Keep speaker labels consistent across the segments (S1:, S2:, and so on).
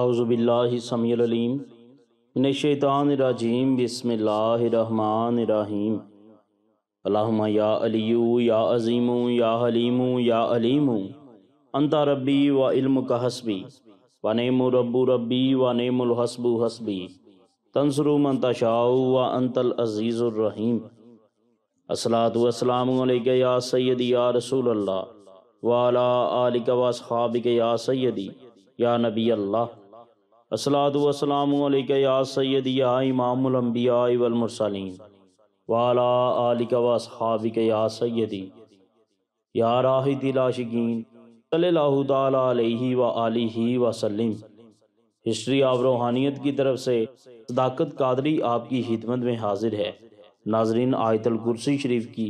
S1: आउज़बिल्लासमीम नशानरजीम बसमीम अल्लाहुम्मा या अलियू या अजीमू या हलीमू या अलीमू अंता रब्बी व इल्म का हसबी व नेमु रब्बू रब्बी व नेमुल हसबू हसबी तंसरू मन तशाऊ व अंतल अजीज़ुर्रहीम असलात वसलाम या सैदी या रसूल अल्लाह वाला आलिक वाबिक या सैदी या नबी अल्लाह असलादसलामिया सैद या इमामबिया वलमरसलिन वाला आलिक वसहाबिक या सैदी या राहिद लाशिकीन सल्लल्लाहु ताला अलैहि व आलिहि वसल्लम हिस्ट्री ऑफ रूहानियत की तरफ से सदाकत कादरी आपकी खिदमत में हाजिर है नाजरीन आयतल कुर्सी शरीफ की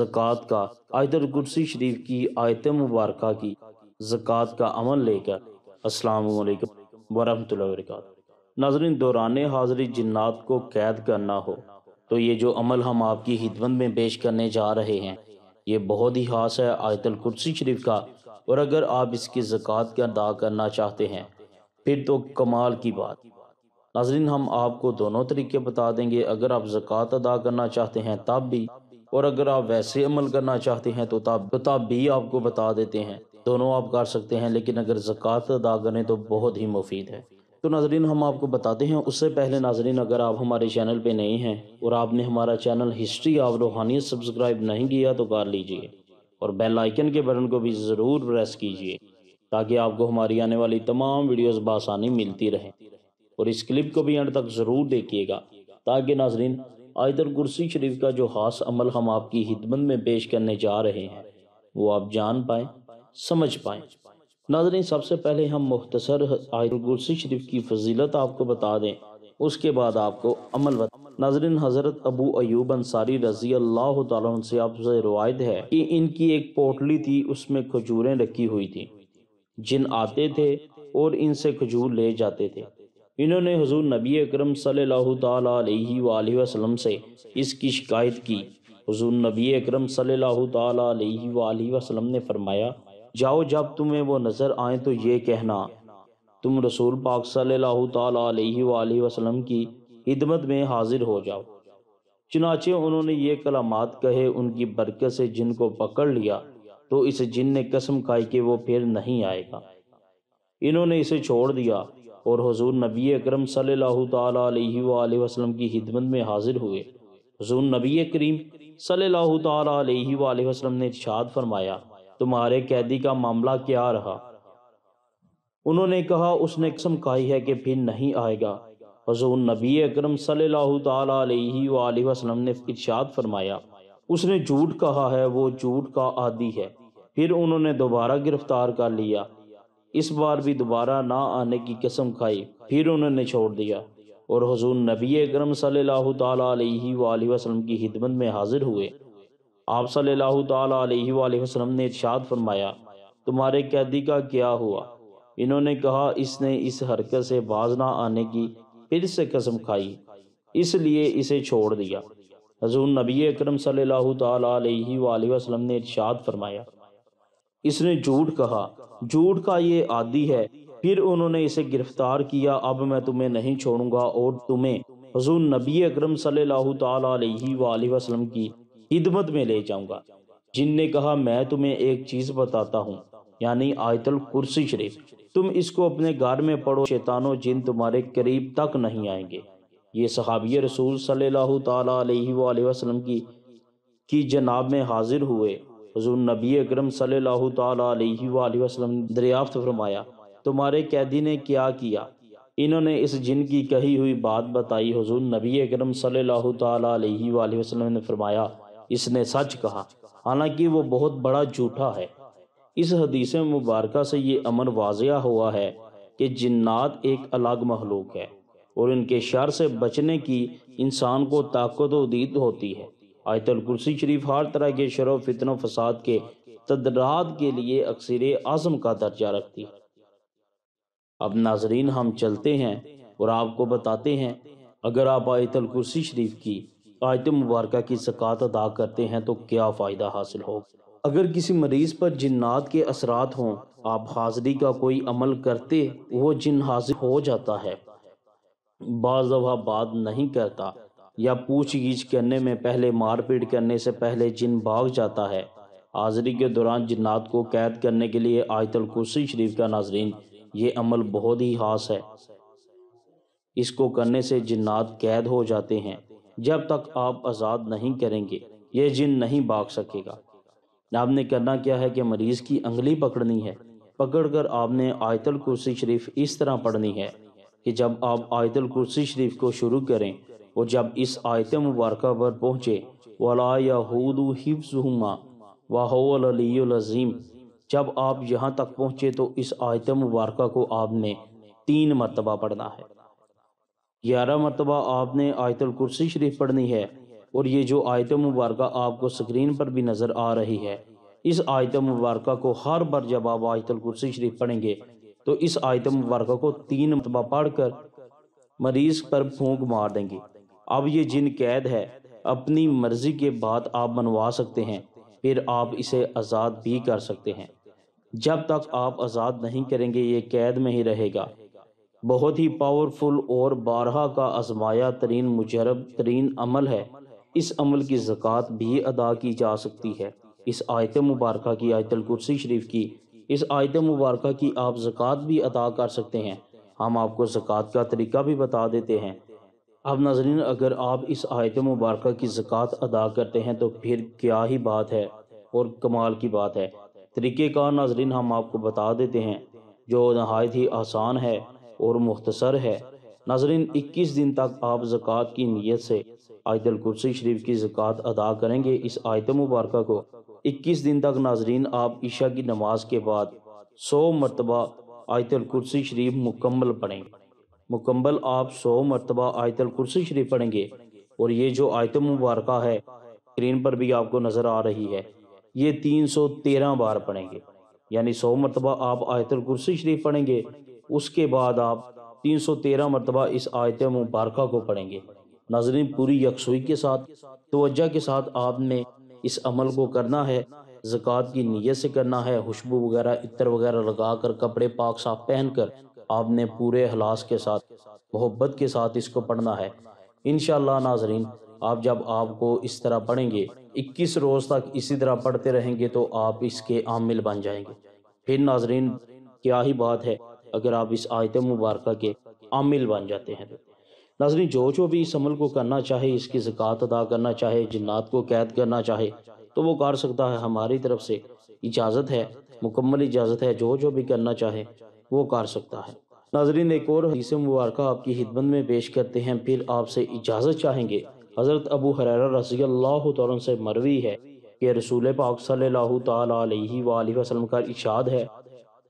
S1: जक़ात का आयतल कुर्सी शरीफ की आयत मुबारक की जक़ात का अमल लेकर असलकम वरहत वर्क नाजरन दौरान हाज़री जन्ात को कैद करना हो तो ये जो अमल हम आपकी हिदमत में पेश करने जा रहे हैं ये बहुत ही खास है आयतल कुर्सी शरीफ का और अगर आप इसकी ज़क़़त का अदा करना चाहते हैं फिर तो कमाल की बात नाजरीन हम आपको दोनों तरीके बता देंगे अगर आप ज़क़़त अदा करना चाहते हैं तब भी और अगर आप वैसे अमल करना चाहते हैं तो तब तो तब भी आपको बता देते हैं दोनों आप कर सकते हैं लेकिन अगर ज़क़़त अदा करें तो बहुत ही मुफीद है तो नाजरीन हम आपको बताते हैं उससे पहले नाजरीन अगर आप हमारे चैनल पे नहीं हैं और आपने हमारा channel history of Roohaniyat subscribe नहीं किया तो कर लीजिए और बेल आइकन के बटन को भी ज़रूर प्रेस कीजिए ताकि आपको हमारी आने वाली तमाम वीडियोस बासानी मिलती रहें और इस क्लिप को भी एंड तक ज़रूर देखिएगा ताकि नाजरीन आयतर कुर्सी शरीफ का जो खास अमल हम आपकी हिदमत में पेश करने जा रहे हैं वो आप जान पाएँ समझ पाएँ नाजरीन सबसे पहले हम मुख्तसर आयतुलकुरसी शरीफ की फजीलत आपको बता दें उसके बाद आपको अमल बता नाजरीन हज़रत अबू अयूब अंसारी रजी अल्लाह से आपसे रवायत है कि इनकी एक पोटली थी उसमें खजूरें रखी हुई थी जिन आते थे और इनसे खजूर ले जाते थे इन्होंने हजूर नबी अक्रम सलम से इसकी शिकायत की हजूर नबी अक्रम वसल्लम ने फरमाया जाओ जब तुम्हें वो नज़र आए तो ये कहना तुम रसूल पाक सल्लल्लाहु अलैहि वसल्लम की हिदमत में हाजिर हो जाओ चुनाचे उन्होंने ये कलामात कहे उनकी बरकत से जिन को पकड़ लिया तो इस जिन ने कसम खाई कि वो फिर नहीं आएगा इन्होंने इसे छोड़ दिया और हजूर नबी अक्रम सल्लल्लाहु अलैहि वसल्लम की हिदमत में हाजिर हुए हजूर नबी करीम सल्लल्लाहु अलैहि वसल्लम ने इरशाद फरमाया तुम्हारे कैदी का मामला क्या रहा उन्होंने कहा उसने कसम खाई है कि फिर नहीं आएगा हजूर नबी अक्रम वसल्लम ने इर्शाद फरमाया उसने झूठ कहा है वो झूठ का आदि है फिर उन्होंने दोबारा गिरफ्तार कर लिया इस बार भी दोबारा ना आने की कसम खाई फिर उन्होंने छोड़ दिया और हजूर नबी अक्रम सल्लल्लाहु अलैहि की हिदमत में हाजिर हुए आप सल्लल्लाहु अलैहि वसल्लम ने इरशाद फरमाया तुम्हारे कैदी का क्या हुआ इन्होंने कहा इसने इस हरकत से बाज ना आने की फिर से कसम खाई इसलिए इसे छोड़ दिया हजूर नबी अक्रम वसल्लम ने इरशाद फरमाया इसने झूठ कहा झूठ का ये आदि है फिर उन्होंने इसे गिरफ्तार किया अब मैं तुम्हें नहीं छोड़ूंगा और तुम्हें हजूर नबी अक्रम सल्लल्लाहु अलैहि वसल्लम की खिदमत में ले जाऊंगा जिन ने कहा मैं तुम्हें एक चीज बताता हूँ यानी आयतल कुर्सी शरीफ तुम इसको अपने घर में पढ़ो शैतानो जिन तुम्हारे करीब तक नहीं आएंगे ये सहाबी रसूल सल्लल्लाहु अलैहि वसल्लम की की जनाब में हाजिर हुए हजूर नबी अकरम सल्लल्लाहु अलैहि वसल्लम दरियाफ्त फरमाया तुम्हारे कैदी ने क्या किया इन्होंने इस जिन की कही हुई बात बताई हजूर नबी अकरम सल्लल्लाहु अलैहि वसल्लम ने फरमाया इसने सच कहा हालांकि वो बहुत बड़ा झूठा है इस हदीस मुबारक से ये अमर वाजिया हुआ है कि जिन्नात एक अलग महलूक है और इनके शर से बचने की इंसान को ताकत उदीद होती है आयतल कुर्सी शरीफ हर तरह के शर फितन फसाद के तदरात के लिए अक्सर आज़म का दर्जा रखती है अब नाजरीन हम चलते हैं और आपको बताते हैं अगर आप आयतल कुर्सी शरीफ की आयत मुबारक की ज़क़़त अदा करते हैं तो क्या फ़ायदा हासिल हो अगर किसी मरीज़ पर जिन्नात के असरात हों आप हाज़री का कोई अमल करते वो जिन हाजिर हो जाता है बाजवा बात नहीं करता या पूछ गिछ करने में पहले मारपीट करने से पहले जिन भाग जाता है हाजिरी के दौरान जिन्नात को कैद करने के लिए आयतल कुर्सी शरीफ का नाजरीन ये अमल बहुत ही खास है इसको करने से जिन्नात कैद हो जाते हैं जब तक आप आज़ाद नहीं करेंगे ये जिन नहीं भाग सकेगा आपने करना क्या है कि मरीज़ की अंगली पकड़नी है पकड़कर आपने आयतल कुर्सी शरीफ इस तरह पढ़नी है कि जब आप आयतल कुर्सी शरीफ को शुरू करें और जब इस आयत मुबारक पर पहुँचे वलायाहूदू वाहलीम जब आप यहाँ तक पहुँचे तो इस आयत मुबारक को आपने तीन मरतबा पढ़ना है ग्यारह मरतबा आपने आयतल कुर्सी शरीफ पढ़नी है और ये जो आयत मुबारक आपको स्क्रीन पर भी नज़र आ रही है इस आयत मुबारक को हर बार जब आप आयतल कुर्सी शरीफ पढ़ेंगे तो इस आयत मुबारक को तीन मरतबा पढ़ कर मरीज पर फूंक मार देंगे अब ये जिन कैद है अपनी मर्जी के बाद आप मनवा सकते हैं फिर आप इसे आज़ाद भी कर सकते हैं जब तक आप आज़ाद नहीं करेंगे ये कैद में ही रहेगा बहुत ही पावरफुल और बारहा का आजमाया तरीन मुजरब तरीन अमल है इस अमल की ज़क़़त भी अदा की जा सकती है इस आयत मुबारक की आयतल कुर्सी शरीफ की इस आयत मुबारक की आप ज़क़़त भी अदा कर सकते हैं हम आपको ज़क़़त का तरीका भी बता देते हैं अब नाजरीन अगर आप इस आयत मुबारक की ज़क़़त अदा करते हैं तो फिर क्या ही बात है और कमाल की बात है तरीक़ेकार नाजरीन हम आपको बता देते हैं जो नहायत ही आसान है और मुख्तसर है नाजरीन इक्कीस दिन तक आप जक़ात की नीयत से आयतल कुर्सी शरीफ की जक़ात अदा करेंगे इस आयत मुबारक को इक्कीस दिन तक नाजरीन आप ईशा की नमाज के बाद सौ मरतबा आयतल कुर्सी शरीफ मुकम्मल पढ़ें मुकम्मल आप सौ मरतबा आयतल कुर्सी शरीफ पढ़ेंगे और ये जो आयत मुबारक है स्क्रीन पर भी आपको नज़र आ रही है ये तीन सौ तेरह बार पढ़ेंगे यानी सौ मरतबा आप आयतल कुर्सी शरीफ पढ़ेंगे उसके बाद आप 313 मरतबा इस आयत मुबारक को पढ़ेंगे नाजरीन पूरी यकसुई के साथ तोज्जा के साथ आपने इस अमल को करना है ज़क़़त की नीयत से करना है खुशबू वगैरह इतर वगैरह लगा कर कपड़े पाक साफ पहन कर आपने पूरे हलास के साथ मोहब्बत के साथ इसको पढ़ना है इन नाजरीन आप जब आपको इस तरह पढ़ेंगे 21 रोज़ तक इसी तरह पढ़ते रहेंगे तो आप इसके आमिल बन जाएंगे फिर नाजरीन क्या ही बात है अगर आप इस आयत मुबारक के आमिल बन जाते हैं तो नाजरी जो जो भी इस अमल को करना चाहे इसकी ज़क़़त अदा करना चाहे जिन्नात को कैद करना चाहे तो वो कर सकता है हमारी तरफ से इजाज़त है मुकम्मल इजाज़त है जो जो भी करना चाहे वो कर सकता है नाजरीन एक और हदीस मुबारक आपकी हिदमत में पेश करते हैं फिर आपसे इजाज़त चाहेंगे हज़रत अबू हर रसी अल्लाह तुरन से मरवी है कि रसूल पाक सल्लल्लाहु अलैहि वसल्लम का इशाद है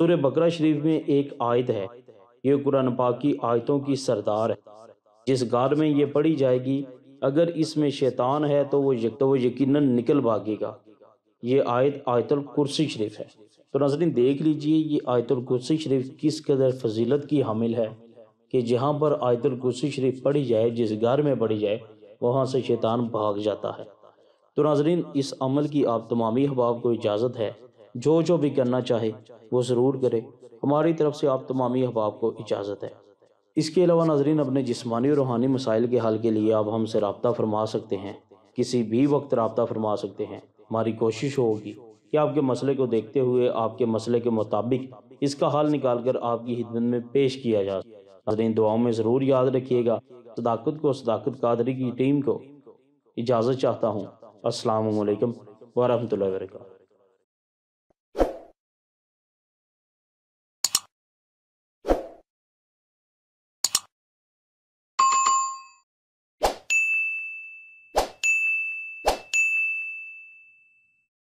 S1: सूर्य बकरा शरीफ में एक आयत है ये कुरान पाक की आयतों की सरदार है जिस गार में ये पढ़ी जाएगी अगर इसमें शैतान है तो वो तो वो यकीन निकल भागेगा ये आयत आयतुल कुर्सी शरीफ है तो नाजरीन देख लीजिए ये आयतुल कुर्सी शरीफ किस कदर फजीलत की हामिल है कि जहाँ पर आयतुल कुर्सी शरीफ पढ़ी जाए जिस घर में पढ़ी जाए वहाँ से शैतान भाग जाता है तो नाजरीन इस अमल की आप तमामी हबाब को इजाज़त है जो जो भी करना चाहे वो ज़रूर करे हमारी तरफ से आप तमामी अहबाब को इजाज़त है इसके अलावा नाजरीन अपने जिसमानी और रूहानी मसाइल के हल के लिए आप हमसे रबता फरमा सकते हैं किसी भी वक्त रबता फरमा सकते हैं हमारी कोशिश होगी कि आपके मसले को देखते हुए आपके मसले के मुताबिक इसका हल निकाल कर आपकी हिदमत में पेश किया जाए नाजरीन दुआओं में ज़रूर याद रखिएगा सदाकत को सदाकत कादरी की टीम को इजाज़त चाहता हूँ असलकम वरहमल वर्का